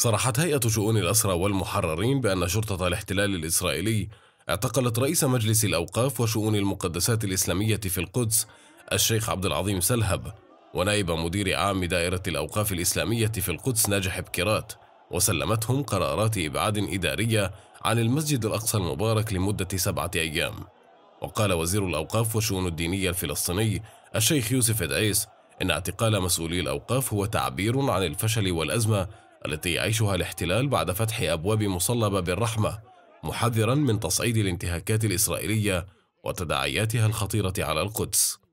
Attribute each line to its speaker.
Speaker 1: صرحت هيئة شؤون الأسرى والمحررين بأن شرطة الاحتلال الإسرائيلي اعتقلت رئيس مجلس الأوقاف وشؤون المقدسات الإسلامية في القدس الشيخ عبد العظيم سلهب ونائب مدير عام دائرة الأوقاف الإسلامية في القدس ناجح بكيرات وسلمتهم قرارات إبعاد إدارية عن المسجد الأقصى المبارك لمدة سبعة أيام وقال وزير الأوقاف والشؤون الدينية الفلسطيني الشيخ يوسف إدعيس إن اعتقال مسؤولي الأوقاف هو تعبير عن الفشل والأزمة التي يعيشها الاحتلال بعد فتح أبواب مصلبة بالرحمة محذرا من تصعيد الانتهاكات الإسرائيلية وتداعياتها الخطيرة على القدس